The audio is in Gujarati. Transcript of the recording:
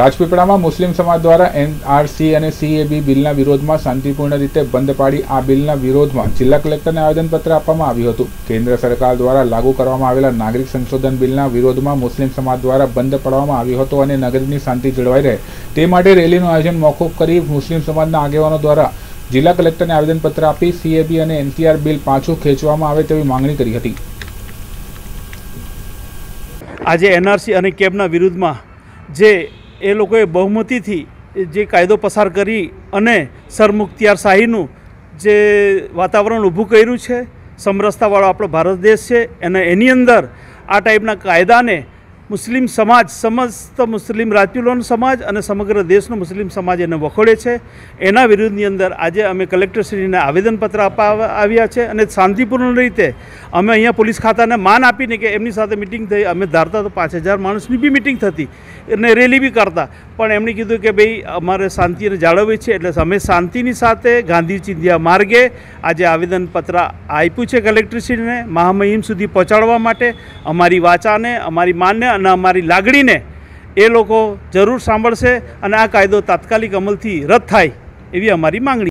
રાજપીપળામાં મુસ્લિમ સમાજ દ્વારા એનઆરસી અને સીએબી બિલના વિરોધમાં શાંતિપૂર્ણ રીતે બંધ પાડી આ બિલના વિરોધમાં જિલ્લા કલેક્ટરને આવેદનપત્ર આપવામાં આવ્યું હતું કેન્દ્ર સરકાર દ્વારા લાગુ કરવામાં આવેલા નાગરિક સંશોધન બિલના વિરોધમાં મુસ્લિમ સમાજ દ્વારા બંધ પાડવામાં આવ્યો હતો અને નગરની શાંતિ જળવાઈ રહે તે માટે રેલીનું આયોજન મોકૂફ કરી મુસ્લિમ સમાજના આગેવાનો દ્વારા જિલ્લા કલેક્ટરને આવેદનપત્ર આપી સીએબી અને એનસીઆર બિલ પાછું ખેંચવામાં આવે તેવી માંગણી કરી હતી આજે એનઆરસી અને કેબના e વિરુદ્ધમાં જે એ લોકોએ બહુમતીથી જે કાયદો પસાર કરી અને શાહીનું જે વાતાવરણ ઊભું કર્યું છે સમરસતાવાળો આપણો ભારત દેશ છે અને એની અંદર આ ટાઈપના કાયદાને મુસ્લિમ સમાજ સમસ્ત મુસ્લિમ રાજપીલોન સમાજ અને સમગ્ર દેશનો મુસ્લિમ સમાજ એને વખોડે છે એના વિરુદ્ધની અંદર આજે અમે કલેક્ટરશ્રીને આવેદનપત્ર આપવા આવ્યા છે અને શાંતિપૂર્ણ રીતે અમે અહીંયા પોલીસ ખાતાને માન આપીને કે એમની સાથે મિટિંગ થઈ અમે ધારતા તો પાંચ હજાર માણસની બી મિટિંગ થતી અને રેલી બી કરતા પણ એમણે કીધું કે ભાઈ અમારે શાંતિને જાળવવી છે એટલે અમે શાંતિની સાથે ગાંધી ચિંધ્યા માર્ગે આજે આવેદનપત્ર આપ્યું છે કલેક્ટરશ્રીને મહામહિમ સુધી પહોંચાડવા માટે અમારી વાચાને અમારી માનને અને અને અમારી લાગણીને એ લોકો જરૂર સાંભળશે અને આ કાયદો તાત્કાલિક અમલથી રદ થાય એવી અમારી માંગણી